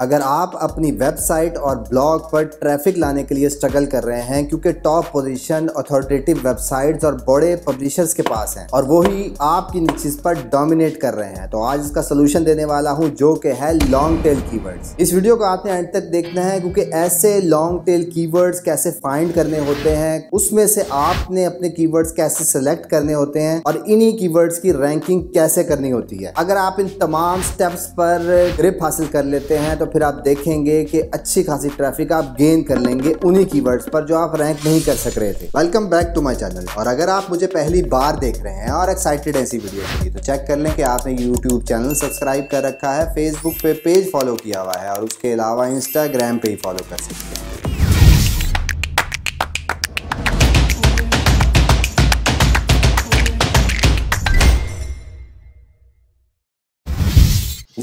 अगर आप अपनी वेबसाइट और ब्लॉग पर ट्रैफिक लाने के लिए स्ट्रगल कर रहे हैं क्योंकि टॉप पोजीशन अथॉरिटेटिव वेबसाइट्स और बड़े पब्लिशर्स के पास हैं और वही आपकी निचेस पर डोमिनेट कर रहे हैं तो आज इसका सोल्यूशन देने वाला हूँ जो कि है लॉन्ग टेल की इस वीडियो को आपने एंड तक देखना है क्योंकि ऐसे लॉन्ग टेल की कैसे फाइंड करने होते हैं उसमें से आपने अपने की कैसे सेलेक्ट करने होते हैं और इन्हीं की की रैंकिंग कैसे करनी होती है अगर आप इन तमाम स्टेप्स पर ग्रिप हासिल कर लेते हैं तो तो फिर आप देखेंगे कि अच्छी खासी ट्रैफिक आप गेन कर लेंगे उन्हीं वर्ड्स पर जो आप रैंक नहीं कर सक रहे थे welcome back to my channel और अगर आप मुझे पहली बार देख रहे हैं और एक्साइटेड ऐसी वीडियो के लिए तो चेक कर लें कि आपने यूट्यूब चैनल सब्सक्राइब कर रखा है फेसबुक पे पेज फॉलो किया हुआ है और उसके अलावा इंस्टाग्राम पे ही फॉलो कर सकते हैं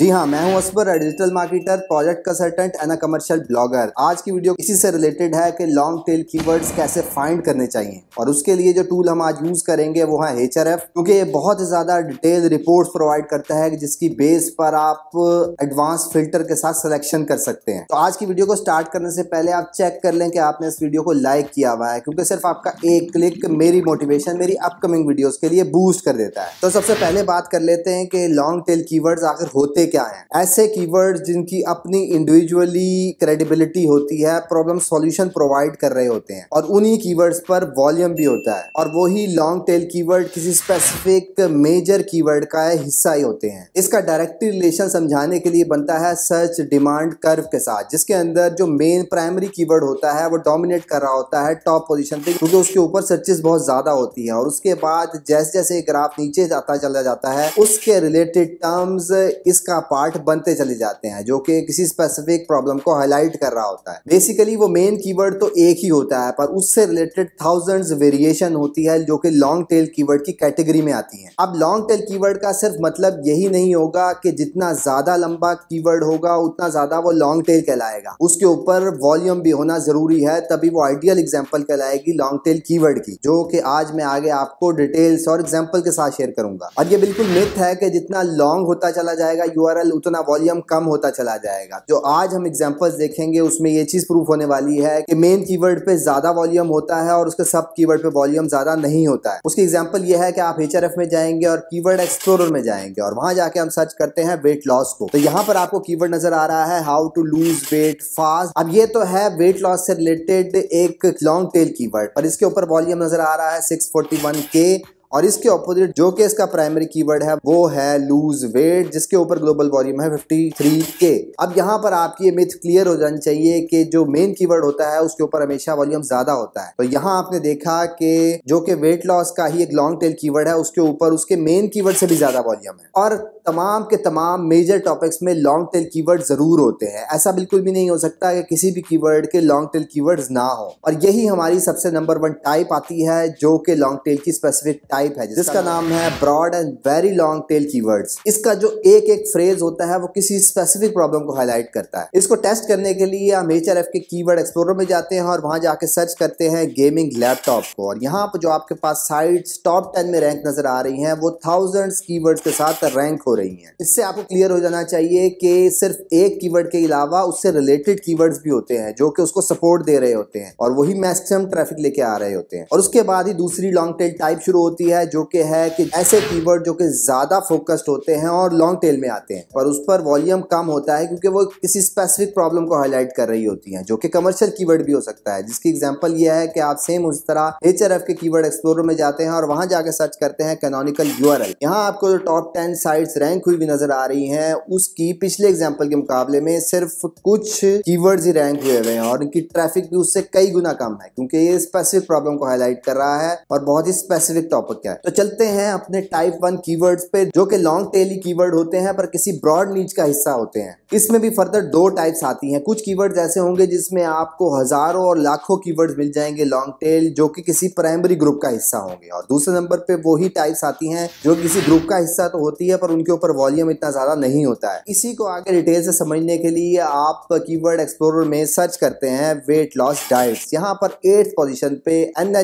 जी हाँ मैं हूँ Asbar digital marketer project consultant and commercial blogger आज की वीडियो इसी से रिलेटेड है कि लॉन्ग टेल कीवर्ड्स कैसे फाइंड करने चाहिए और उसके लिए जो टूल हम आज यूज करेंगे वो है एच क्योंकि ये बहुत ही ज्यादा डिटेल रिपोर्ट प्रोवाइड करता है जिसकी बेस पर आप एडवांस फिल्टर के साथ सिलेक्शन कर सकते हैं तो आज की वीडियो को स्टार्ट करने से पहले आप चेक कर लें कि आपने इस वीडियो को लाइक किया हुआ है क्योंकि सिर्फ आपका एक क्लिक मेरी मोटिवेशन मेरी अपकमिंग वीडियोज के लिए बूस्ट कर देता है तो सबसे पहले बात कर लेते हैं कि लॉन्ग टेल कीवर्ड्स आखिर होते लेके आए हैं ऐसे कीवर्ड जिनकी अपनी इंडिविजुअली क्रेडिबिलिटी होती है प्रॉब्लम सॉल्यूशन प्रोवाइड कर रहे होते हैं और उन्हीं कीवर्ड्स पर वॉल्यूम भी होता है और वही लॉन्ग टेल कीवर्ड किसी स्पेसिफिक मेजर कीवर्ड का हिस्सा ही होते हैं इसका डायरेक्ट रिलेशन समझाने के लिए बनता है सर्च डिमांड कर्व के साथ जिसके अंदर जो मेन प्राइमरी कीवर्ड होता है वो डोमिनेट कर रहा होता है टॉप पोजीशन पे क्योंकि उसके ऊपर सर्चेस बहुत ज्यादा होती है और उसके बाद जैसे जैसे ग्राफ नीचे जाता चला जाता है उसके रिलेटेड टर्म्स इसका पार्ट बनते चले जाते हैं जो कि किसी स्पेसिफिक प्रॉब्लम को हाईलाइट कर रहा होता है बेसिकली वो मेन कीवर्ड तो एक ही होता है पर उससे रिलेटेड थाउजेंड्स वेरिएशन होती है जो कि लॉन्ग टेल कीवर्ड की कैटेगरी में आती है अब लॉन्ग टेल कीवर्ड का सिर्फ मतलब यही नहीं होगा कि जितना ज्यादा लंबा कीवर्ड होगा उतना ज्यादा वो लॉन्ग टेल कहलाएगा उसके ऊपर वॉल्यूम भी होना जरूरी है तभी वो आइडियल एग्जाम्पल कहलाएगी लॉन्ग टेल कीवर्ड की जो कि आज मैं आगे आपको डिटेल्स और एग्जाम्पल के साथ शेयर करूंगा और ये बिल्कुल मिथ है कि जितना लॉन्ग होता चला जाएगा यूआरएल उतना वॉल्यूम कम होता चला जाएगा जो आज हम एग्जाम्पल्स देखेंगे उसमें ये चीज प्रूफ होने वाली है कि मेन कीवर्ड पे ज्यादा वॉल्यूम होता है और उसके सब कीवर्ड पे वॉल्यूम ज्यादा नहीं होता है उसकी एग्जाम्पल ये है कि आप एच में जाएंगे और कीवर्ड एक्सप्लोरर में जाएंगे और वहां जाके हम सर्च करते हैं वेट लॉस को तो यहाँ पर आपको कीवर्ड नजर आ रहा है how to lose weight fast अब ये तो है वेट लॉस से रिलेटेड एक लॉन्ग टेल कीवर्ड पर इसके ऊपर वॉल्यूम नजर आ रहा है सिक्स के और इसके ऑपोजिट जो कि इसका प्राइमरी कीवर्ड है वो है लूज वेट जिसके ऊपर ग्लोबल वॉल्यूम है फिफ्टी थ्री के अब यहाँ पर आपकी ये मिथ क्लियर हो जानी चाहिए कि जो मेन कीवर्ड होता है उसके ऊपर हमेशा वॉल्यूम ज्यादा होता है तो यहाँ आपने देखा कि जो कि वेट लॉस का ही एक लॉन्ग टेल कीवर्ड है उसके ऊपर उसके मेन कीवर्ड से भी ज्यादा वॉल्यूम है और तमाम के तमाम मेजर टॉपिक्स में लॉन्ग टेल कीवर्ड जरूर होते हैं ऐसा बिल्कुल भी नहीं हो सकता कि किसी भी कीवर्ड के लॉन्ग टेल कीवर्ड्स ना हो और यही हमारी सबसे नंबर वन टाइप आती है जो कि लॉन्ग टेल की स्पेसिफिक टाइप टाइप है जिसका नाम है broad and very long tail keywords इसका जो एक एक फ्रेज होता है वो किसी स्पेसिफिक प्रॉब्लम को हाईलाइट करता है इसको टेस्ट करने के लिए हम एच के कीवर्ड एक्सप्लोरर में जाते हैं और वहां जाके सर्च करते हैं गेमिंग लैपटॉप को और यहाँ पर जो आपके पास साइट टॉप टेन में रैंक नजर आ रही है वो थाउजेंड की के साथ रैंक हो रही है इससे आपको क्लियर हो जाना चाहिए कि सिर्फ एक कीवर्ड के अलावा उससे रिलेटेड कीवर्ड्स भी होते हैं जो कि उसको सपोर्ट दे रहे होते हैं और वही मैक्सिमम ट्रैफिक लेके आ रहे होते हैं और उसके बाद ही दूसरी लॉन्ग टेल टाइप शुरू होती है है जो कि है कि ऐसे कीवर्ड जो कि ज़्यादा फोकस्ड होते हैं और लॉन्ग टेल में आते हैं पर उस पर वॉल्यूम कम होता है क्योंकि वो किसी स्पेसिफिक प्रॉब्लम को हाईलाइट कर रही होती हैं जो कि कमर्शियल कीवर्ड भी हो सकता है जिसकी एग्जांपल ये है कि आप सेम उस तरह एच के कीवर्ड एक्सप्लोर में जाते हैं और वहां जाकर सर्च करते हैं कैनोनिकल यूआरएल यहां आपको जो टॉप टेन साइट्स रैंक हुई भी नजर आ रही हैं उसकी पिछले एग्जाम्पल के मुकाबले में सिर्फ कुछ कीवर्ड्स ही रैंक हुए हुए हैं और इनकी ट्रैफिक भी उससे कई गुना कम है क्योंकि ये स्पेसिफिक प्रॉब्लम को हाईलाइट कर रहा है और बहुत ही स्पेसिफिक टॉपिक क्या है तो चलते हैं अपने टाइप वन कीवर्ड्स पे जो कि लॉन्ग टेली कीवर्ड होते हैं पर किसी ब्रॉड नीच का हिस्सा होते हैं इसमें भी फर्दर दो टाइप्स आती हैं कुछ कीवर्ड्स ऐसे होंगे जिसमें आपको हजारों और लाखों कीवर्ड्स मिल जाएंगे लॉन्ग टेल जो कि किसी प्राइमरी ग्रुप का हिस्सा होंगे और दूसरे नंबर पे वही टाइप्स आती हैं जो किसी ग्रुप का हिस्सा तो होती है पर उनके ऊपर वॉल्यूम इतना ज्यादा नहीं होता है इसी को आगे डिटेल से समझने के लिए आप कीवर्ड एक्सप्लोरर में सर्च करते हैं वेट लॉस डाइट यहाँ पर एट्थ पोजिशन पे एन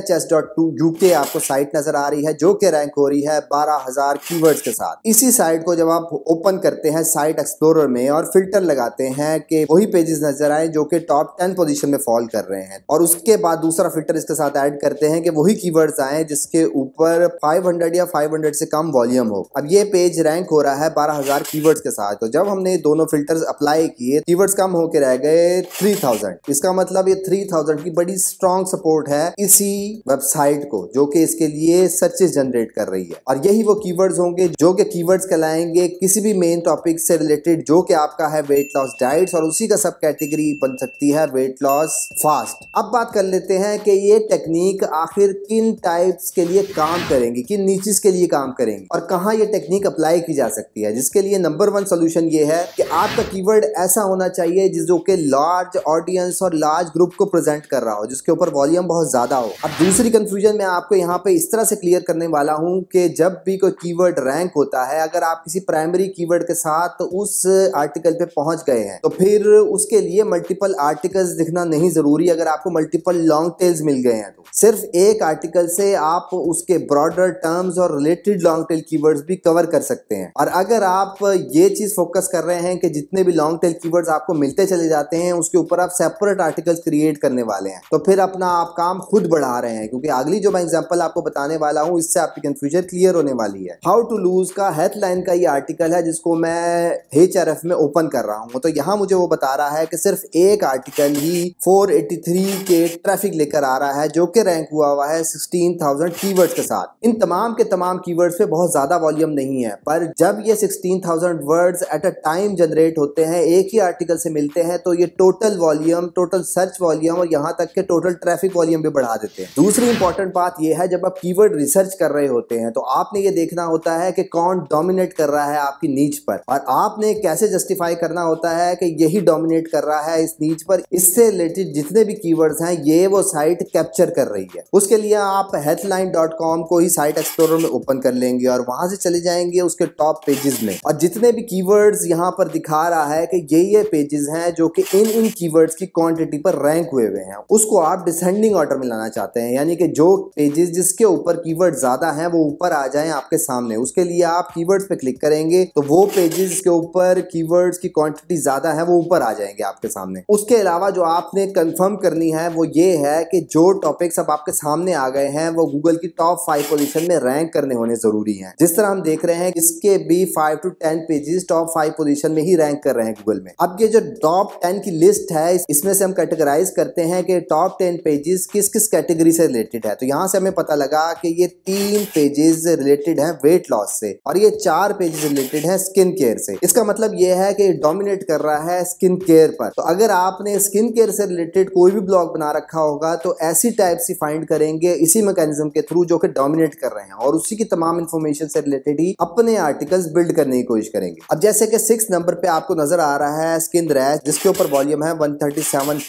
आपको साइट नजर आ रही रही है जो कि रैंक हो रही है बारह हजार कीवर्ड्स के साथ इसी साइट को जब आप ओपन करते हैं साइट एक्सप्लोरर में और फिल्टर लगाते हैं कि वही पेजेस नजर आए जो कि टॉप टेन पोजीशन में फॉल कर रहे हैं और उसके बाद दूसरा फिल्टर इसके साथ ऐड करते हैं कि वही कीवर्ड्स आए जिसके ऊपर 500 या 500 से कम वॉल्यूम हो अब ये पेज रैंक हो रहा है 12000 कीवर्ड्स के साथ तो जब हमने दोनों फिल्टर अप्लाई किए कीवर्ड्स कम होकर रह गए थ्री इसका मतलब ये थ्री की बड़ी स्ट्रॉन्ग सपोर्ट है इसी वेबसाइट को जो कि इसके लिए सर्चेज जनरेट कर रही है और यही वो कीवर्ड्स होंगे जो कि कीवर्ड्स कहलाएंगे किसी भी मेन टॉपिक से रिलेटेड जो कि आपका है वेट लॉस डाइट्स और उसी का सब कैटेगरी बन सकती है वेट लॉस फास्ट अब बात कर लेते हैं कि ये टेक्निक आखिर किन टाइप्स के लिए काम करेंगी किन नीचे के लिए काम करेंगी और कहाँ ये टेक्निक अप्लाई की जा सकती है जिसके लिए नंबर वन सोल्यूशन ये है कि आपका कीवर्ड ऐसा होना चाहिए जिस जो कि लार्ज ऑडियंस और लार्ज ग्रुप को प्रेजेंट कर रहा हो जिसके ऊपर वॉल्यूम बहुत ज्यादा हो अब दूसरी कंफ्यूजन में आपको यहाँ पे इस तरह से क्लियर शेयर करने वाला हूं कि जब भी कोई कीवर्ड रैंक होता है अगर आप किसी प्राइमरी कीवर्ड के साथ उस आर्टिकल पे पहुंच गए हैं तो फिर उसके लिए मल्टीपल आर्टिकल्स दिखना नहीं जरूरी अगर आपको मल्टीपल लॉन्ग टेल्स मिल गए हैं तो सिर्फ एक आर्टिकल से आप उसके ब्रॉडर टर्म्स और रिलेटेड लॉन्ग टेल कीवर्ड्स भी कवर कर सकते हैं और अगर आप ये चीज फोकस कर रहे हैं कि जितने भी लॉन्ग टेल कीवर्ड्स आपको मिलते चले जाते हैं उसके ऊपर आप सेपरेट आर्टिकल्स क्रिएट करने वाले हैं तो फिर अपना आप काम खुद बढ़ा रहे हैं क्योंकि अगली जो मैं एग्जाम्पल आपको बताने वाला हूँ हूँ इससे आपकी कंफ्यूजन क्लियर होने वाली है हाउ टू लूज का हेल्थ लाइन का ये आर्टिकल है जिसको मैं एच में ओपन कर रहा हूँ तो यहाँ मुझे वो बता रहा है कि सिर्फ एक आर्टिकल ही 483 के ट्रैफिक लेकर आ रहा है जो कि रैंक हुआ हुआ है 16,000 कीवर्ड्स के साथ इन तमाम के तमाम कीवर्ड्स पे बहुत ज्यादा वॉल्यूम नहीं है पर जब ये sixteen thousand word at a time generate होते हैं एक ही आर्टिकल से मिलते हैं तो ये total volume total search volume और यहाँ तक के टोटल ट्रैफिक वॉल्यूम भी बढ़ा देते हैं दूसरी इंपॉर्टेंट बात यह है जब आप कीवर्ड रिसर्च रिसर्च कर रहे होते हैं तो आपने ये देखना होता है कि कौन डोमिनेट कर रहा है आपकी नीच पर और आपने कैसे जस्टिफाई करना होता है कि यही डोमिनेट कर रहा है इस नीच पर इससे रिलेटेड जितने भी कीवर्ड्स हैं ये वो साइट कैप्चर कर रही है उसके लिए आप हेल्थलाइन को ही साइट एक्सप्लोरर में ओपन कर लेंगे और वहां से चले जाएंगे उसके टॉप पेजेस में और जितने भी कीवर्ड्स यहाँ पर दिखा रहा है कि ये ये पेजेस हैं जो कि इन इन कीवर्ड्स की क्वांटिटी पर रैंक हुए हुए हैं उसको आप डिसेंडिंग ऑर्डर में लाना चाहते हैं यानी कि जो पेजेस जिसके ऊपर कीवर्ड कीवर्ड ज़्यादा हैं वो ऊपर आ जाएं आपके सामने उसके लिए आप कीवर्ड्स पे क्लिक करेंगे तो वो पेजेस के ऊपर कीवर्ड्स की क्वांटिटी ज़्यादा है वो ऊपर आ जाएंगे आपके सामने उसके अलावा जो आपने कंफर्म करनी है वो ये है कि जो टॉपिक्स अब आपके सामने आ गए हैं वो गूगल की टॉप फाइव पोजिशन में रैंक करने होने ज़रूरी है जिस तरह हम देख रहे हैं इसके भी five to ten pages top five position में ही रैंक कर रहे हैं गूगल में अब ये जो टॉप टेन की लिस्ट है इसमें से हम कैटेगराइज करते हैं कि टॉप टेन पेजेस किस किस कैटेगरी से रिलेटेड है तो यहाँ से हमें पता लगा कि ये तीन पेजेस रिलेटेड है वेट लॉस से और ये चार पेजेस रिलेटेड है स्किन केयर से इसका मतलब ये है कि डोमिनेट कर रहा है स्किन केयर पर तो अगर आपने स्किन केयर से रिलेटेड कोई भी ब्लॉग बना रखा होगा तो ऐसी टाइप से फाइंड करेंगे इसी मैकेनिज्म के थ्रू जो कि डोमिनेट कर रहे हैं और उसी की तमाम इन्फॉर्मेशन से रिलेटेड ही अपने आर्टिकल्स बिल्ड करने की कोशिश करेंगे अब जैसे कि सिक्स नंबर पे आपको नजर आ रहा है स्किन रैश जिसके ऊपर वॉल्यूम है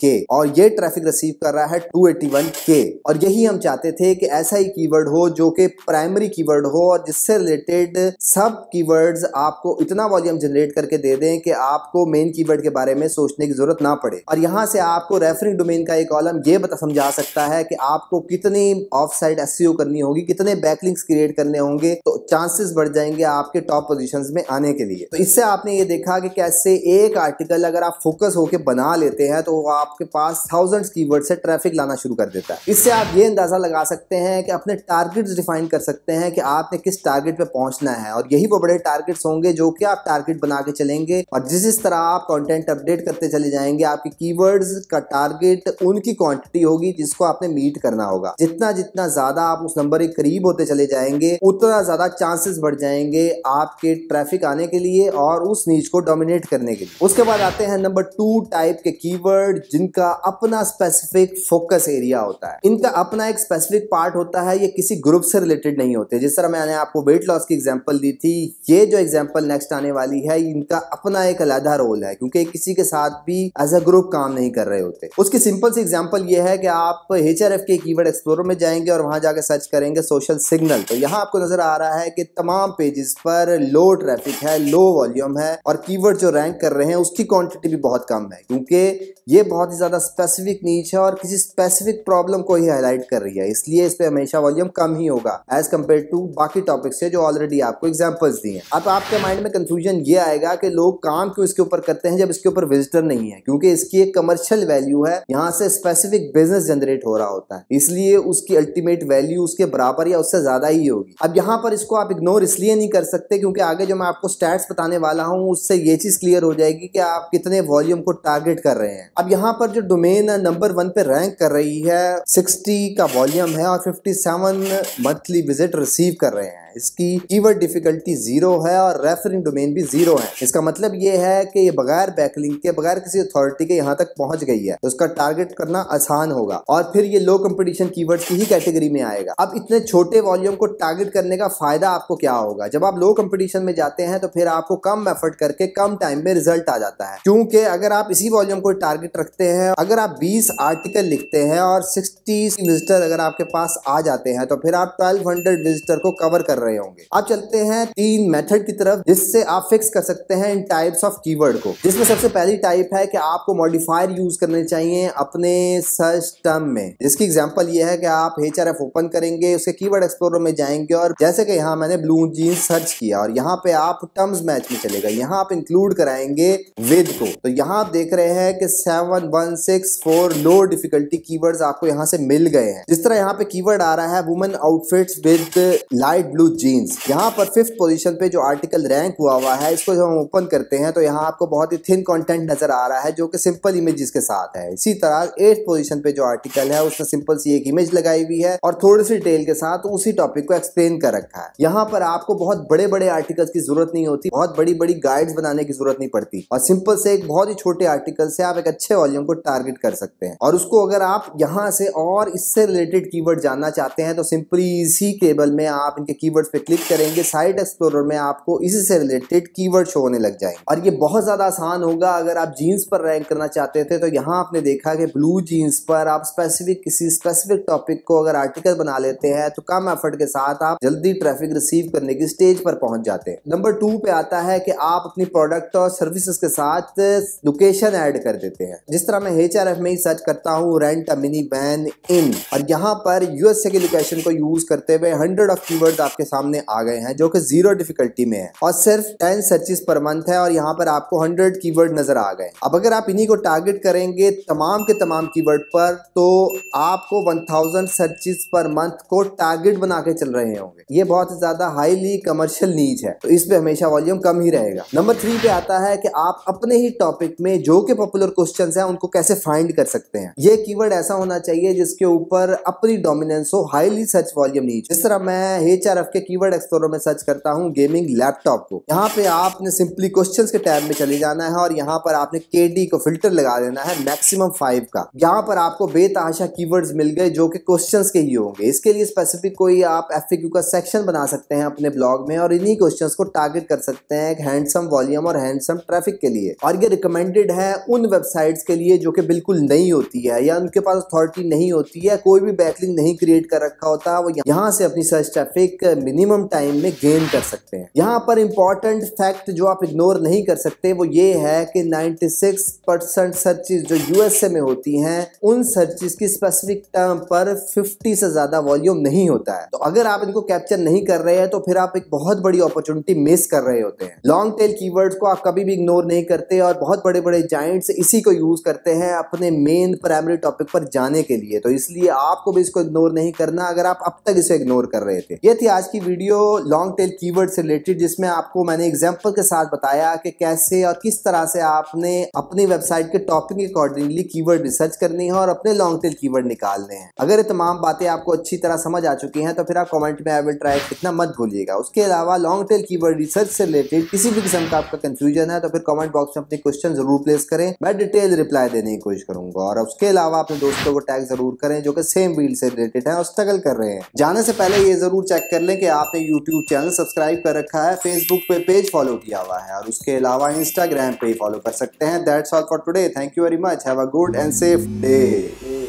के और ये ट्रैफिक रिसीव कर रहा है 281k और यही हम चाहते थे कि ऐसा ही कीवर्ड हो जो जो कि प्राइमरी कीवर्ड हो और जिससे रिलेटेड सब कीवर्ड्स आपको इतना वॉल्यूम जनरेट करके दे दें कि आपको मेन कीवर्ड के बारे में सोचने की जरूरत ना पड़े और यहाँ से आपको रेफरिंग डोमेन का एक कॉलम ये बता समझा सकता है कि आपको कितनी ऑफ साइड एस करनी होगी कितने बैकलिंग्स क्रिएट करने होंगे तो चांसेस बढ़ जाएंगे आपके टॉप पोजिशन में आने के लिए तो इससे आपने ये देखा कि कैसे एक आर्टिकल अगर आप फोकस होकर बना लेते हैं तो आपके पास थाउजेंड की से ट्रैफिक लाना शुरू कर देता है इससे आप ये अंदाजा लगा सकते हैं कि अपने टारगेट टारगेट्स डिफाइन कर सकते हैं कि आपने किस टारगेट पे पहुंचना है और यही वो बड़े टारगेट्स होंगे जो कि आप टारगेट बना के चलेंगे और जिस इस तरह आप कंटेंट अपडेट करते चले जाएंगे आपके कीवर्ड्स का टारगेट उनकी क्वांटिटी होगी जिसको आपने मीट करना होगा जितना जितना ज्यादा आप उस नंबर के करीब होते चले जाएंगे उतना ज्यादा चांसेस बढ़ जाएंगे आपके ट्रैफिक आने के लिए और उस नीच को डोमिनेट करने के लिए उसके बाद आते हैं नंबर टू टाइप के की जिनका अपना स्पेसिफिक फोकस एरिया होता है इनका अपना एक स्पेसिफिक पार्ट होता है ये किसी ग्रुप से रिलेटेड नहीं होते जिस तरह मैंने आपको वेट लॉस की एग्जांपल दी थी ये जो एग्जांपल नेक्स्ट आने वाली है इनका अपना एक अलहदा रोल है क्योंकि किसी के साथ भी एज अ ग्रुप काम नहीं कर रहे होते उसकी सिंपल सी एग्जाम्पल ये है कि आप एच आर एफ के कीवर्ड एक्सप्लोर में जाएंगे और वहां जाकर सर्च करेंगे सोशल सिग्नल तो यहाँ आपको नजर आ रहा है कि तमाम पेजेस पर लो ट्रैफिक है लो वॉल्यूम है और कीवर्ड जो रैंक कर रहे हैं उसकी क्वांटिटी भी बहुत कम है क्योंकि ये बहुत ही ज्यादा स्पेसिफिक नीच है और किसी स्पेसिफिक प्रॉब्लम को ही हाईलाइट कर रही है इसलिए इस पर हमेशा वॉल्यूम कम ही होगा एज कम्पेयर टू बाकी टॉपिक्स है जो ऑलरेडी आपको एग्जाम्पल्स दिए अब आपके माइंड में कंफ्यूजन ये आएगा कि लोग काम क्यों इसके ऊपर करते हैं जब इसके ऊपर विजिटर नहीं है क्योंकि इसकी एक कमर्शियल वैल्यू है यहाँ से स्पेसिफिक बिजनेस जनरेट हो रहा होता है इसलिए उसकी अल्टीमेट वैल्यू उसके बराबर या उससे ज्यादा ही होगी अब यहाँ पर इसको आप इग्नोर इसलिए नहीं कर सकते क्योंकि आगे जो मैं आपको स्टैट्स बताने वाला हूँ उससे ये चीज क्लियर हो जाएगी कि आप कितने वॉल्यूम को टारगेट कर रहे हैं अब यहाँ पर जो डोमेन नंबर वन पे रैंक कर रही है सिक्सटी का वॉल्यूम है और fifty seven monthly visit receive कर रहे हैं है इसकी कीवर्ड डिफिकल्टी जीरो है और रेफरिंग डोमेन भी जीरो है इसका मतलब ये है कि ये बगैर बैकलिंग के बगैर किसी अथॉरिटी के यहाँ तक पहुंच गई है तो उसका टारगेट करना आसान होगा और फिर ये लो कंपटीशन कीवर्ड्स की ही कैटेगरी में आएगा अब इतने छोटे वॉल्यूम को टारगेट करने का फायदा आपको क्या होगा जब आप लो कॉम्पिटिशन में जाते हैं तो फिर आपको कम एफर्ट करके कम टाइम में रिजल्ट आ जाता है क्योंकि अगर आप इसी वॉल्यूम को टारगेट रखते हैं अगर आप 20 आर्टिकल लिखते हैं और 60 विजिटर अगर आपके पास आ जाते हैं तो फिर आप 1200 विजिटर को कवर कर रहे होंगे आप चलते हैं तीन मेथड की तरफ जिससे आप फिक्स कर सकते हैं इन टाइप्स ऑफ कीवर्ड को जिसमें सबसे पहली टाइप है कि आपको मॉडिफायर यूज करने चाहिए अपने सर्च टर्म में जिसकी एग्जाम्पल ये है कि आप एच ओपन करेंगे उसके कीवर्ड एक्सप्लोरर में जाएंगे और जैसे कि यहाँ मैंने ब्लू जीन सर्च किया और यहाँ पे आप टर्म्स मैच में चलेगा यहाँ आप इंक्लूड कराएंगे विद को तो यहाँ आप देख रहे हैं कि seven one six four low difficulty keywords आपको यहाँ से मिल गए हैं जिस तरह यहाँ पे कीवर्ड आ रहा है women outfits with light blue blue jeans यहाँ पर फिफ्थ पोजीशन पे जो आर्टिकल रैंक हुआ हुआ है इसको जब हम ओपन करते हैं तो यहाँ आपको बहुत ही थिन कंटेंट नज़र आ रहा है जो कि सिंपल इमेजेस के साथ है इसी तरह एट्थ पोजीशन पे जो आर्टिकल है उसमें सिंपल सी एक इमेज लगाई हुई है और थोड़ी सी डिटेल के साथ उसी टॉपिक को एक्सप्लेन कर रखा है यहाँ पर आपको बहुत बड़े बड़े आर्टिकल्स की जरूरत नहीं होती बहुत बड़ी बड़ी गाइड्स बनाने की जरूरत नहीं पड़ती और सिंपल से एक बहुत ही छोटे आर्टिकल से आप एक अच्छे वॉल्यूम को टारगेट कर सकते हैं और उसको अगर आप यहाँ से और इससे रिलेटेड कीवर्ड जानना चाहते हैं तो सिंपली इसी केबल में आप इनके कीवर्ड कीवर्ड्स पे क्लिक करेंगे साइट एक्सप्लोरर में आपको इसी से रिलेटेड कीवर्ड शो होने लग जाएंगे और ये बहुत ज़्यादा आसान होगा अगर आप जीन्स पर रैंक करना चाहते थे तो यहाँ आपने देखा कि ब्लू जीन्स पर आप स्पेसिफिक किसी स्पेसिफिक टॉपिक को अगर आर्टिकल बना लेते हैं तो कम एफर्ट के साथ आप जल्दी ट्रैफिक रिसीव करने की स्टेज पर पहुंच जाते हैं नंबर टू पे आता है कि आप अपनी प्रोडक्ट और सर्विसेज के साथ लोकेशन ऐड कर देते हैं जिस तरह मैं एच में ही सर्च करता हूँ rent a mini van in और यहाँ पर यूएसए की लोकेशन को यूज करते हुए हंड्रेड ऑफ कीवर्ड आपके सामने आ गए हैं जो कि जीरो डिफिकल्टी में है और सिर्फ टेन सर्चिस पर मंथ है और यहाँ पर आपको हंड्रेड की नजर आ गए अब अगर आप इन्हीं को टारगेट करेंगे तमाम के तमाम की पर तो आपको one thousand searches per month को टारगेट बना के चल रहे होंगे ये बहुत ज्यादा हाईली कमर्शियल नीच है तो इस पे हमेशा वॉल्यूम कम ही रहेगा नंबर थ्री पे आता है कि आप अपने ही टॉपिक में जो के पॉपुलर क्वेश्चन है उनको कैसे फाइंड कर सकते हैं ये कीवर्ड ऐसा होना चाहिए जिसके ऊपर अपनी डोमिनेंस हो हाईली सर्च वॉल्यूम नीच जिस तरह मैं एच के के कीवर्ड एक्सप्लोरर में सर्च करता हूँ गेमिंग लैपटॉप को यहाँ पे आपने सिंपली क्वेश्चन के टैब में चले जाना है और यहाँ पर आपने के को फिल्टर लगा देना है मैक्सिमम फाइव का यहाँ पर आपको बेतहाशा की मिल गए जो कि क्वेश्चन के ही होंगे इसके लिए स्पेसिफिक कोई आप एफ का सेक्शन बना सकते हैं अपने ब्लॉग में और इन्हीं क्वेश्चन को टारगेट कर सकते हैं हैंडसम वॉल्यूम और हैंडसम ट्रैफिक के लिए और ये रिकमेंडेड है उन वेबसाइट्स के लिए जो कि बिल्कुल नई होती है या उनके पास अथॉरिटी नहीं होती है कोई भी बैकलिंग नहीं क्रिएट कर रखा होता वो यहाँ से अपनी सर्च ट्रैफिक मिनिमम टाइम में गेन कर सकते हैं यहाँ पर इंपॉर्टेंट फैक्ट जो आप इग्नोर नहीं कर सकते वो ये है कि 96 परसेंट सर्चिज जो यूएसए में होती हैं उन सर्चिज की स्पेसिफिक टर्म पर 50 से ज्यादा वॉल्यूम नहीं होता है तो अगर आप इनको कैप्चर नहीं कर रहे हैं तो फिर आप एक बहुत बड़ी अपॉर्चुनिटी मिस कर रहे होते हैं लॉन्ग टेल की को आप कभी भी इग्नोर नहीं करते और बहुत बड़े बड़े जाइंट इसी को यूज करते हैं अपने मेन प्राइमरी टॉपिक पर जाने के लिए तो इसलिए आपको भी इसको इग्नोर नहीं करना अगर आप अब तक इसे इग्नोर कर रहे थे ये थी आज की वीडियो लॉन्ग टेल कीवर्ड से रिलेटेड जिसमें आपको मैंने एग्जांपल के साथ बताया कि कैसे और किस तरह से आपने अपनी वेबसाइट के टॉपिक अकॉर्डिंगली कीवर्ड रिसर्च करनी है और अपने लॉन्ग टेल कीवर्ड निकालने हैं अगर ये तमाम बातें आपको अच्छी तरह समझ आ चुकी हैं तो फिर आप कॉमेंट में आई विल ट्राई इतना मत भूलिएगा उसके अलावा लॉन्ग टेल की रिसर्च से रिलेटेड किसी भी किस्म का आपका कंफ्यूजन है तो फिर कॉमेंट बॉक्स में अपने क्वेश्चन जरूर प्लेस करें मैं डिटेल रिप्लाई देने की कोशिश करूंगा और उसके अलावा अपने दोस्तों को टैग जरूर करें जो कि सेम फील्ड से रिलेटेड है और स्ट्रगल कर रहे हैं जाने से पहले ये जरूर चेक कर लें कि आपने यूट्यूब चैनल सब्सक्राइब कर रखा है फेसबुक पे पेज फॉलो किया हुआ है और उसके अलावा इंस्टाग्राम पे फॉलो कर सकते हैं that's all for today thank you very much have a good and safe day